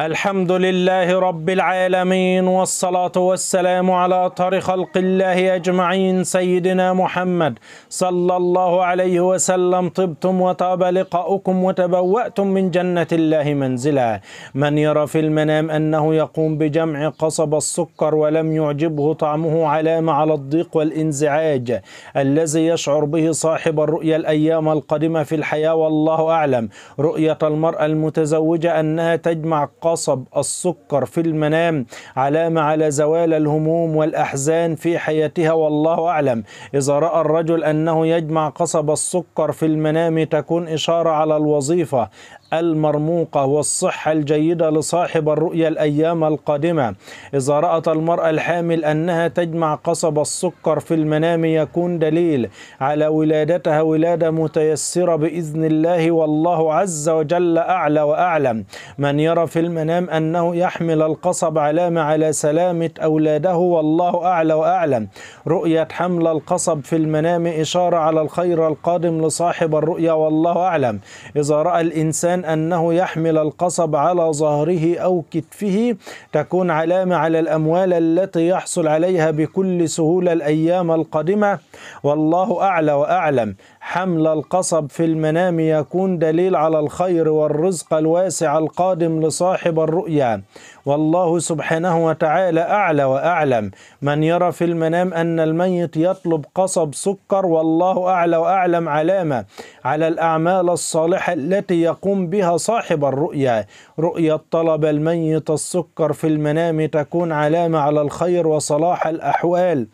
الحمد لله رب العالمين والصلاة والسلام على أطهر خلق الله أجمعين سيدنا محمد صلى الله عليه وسلم طبتم وطاب لقاؤكم وتبوأتم من جنة الله منزلا من يرى في المنام أنه يقوم بجمع قصب السكر ولم يعجبه طعمه علامة على الضيق والانزعاج الذي يشعر به صاحب الرؤيا الأيام القادمة في الحياة والله أعلم رؤية المرأة المتزوجة أنها تجمع القصب السكر في المنام علامة على زوال الهموم والأحزان في حياتها والله أعلم إذا رأى الرجل أنه يجمع قصب السكر في المنام تكون إشارة على الوظيفة المرموقة والصحة الجيدة لصاحب الرؤية الأيام القادمة إذا رأت المرأة الحامل أنها تجمع قصب السكر في المنام يكون دليل على ولادتها ولادة متيسرة بإذن الله والله عز وجل أعلى وأعلم من يرى في المنام أنه يحمل القصب علامة على سلامة أولاده والله أعلى وأعلم رؤية حمل القصب في المنام إشارة على الخير القادم لصاحب الرؤيا والله أعلم إذا رأى الإنسان أنه يحمل القصب على ظهره أو كتفه تكون علامة على الأموال التي يحصل عليها بكل سهولة الأيام القادمة والله أعلى وأعلم حمل القصب في المنام يكون دليل على الخير والرزق الواسع القادم القادم لصاحب الرؤيا والله سبحانه وتعالى أعلى وأعلم من يرى في المنام أن الميت يطلب قصب سكر والله أعلى وأعلم علامة على الأعمال الصالحة التي يقوم بها صاحب الرؤيا رؤية طلب الميت السكر في المنام تكون علامة على الخير وصلاح الأحوال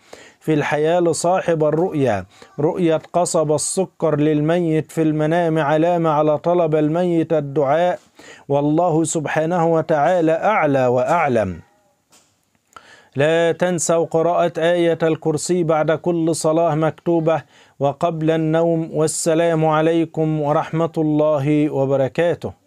في الحياة لصاحب الرؤيا رؤية قصب السكر للميت في المنام علامة على طلب الميت الدعاء والله سبحانه وتعالى أعلى وأعلم لا تنسوا قراءة آية الكرسي بعد كل صلاة مكتوبة وقبل النوم والسلام عليكم ورحمة الله وبركاته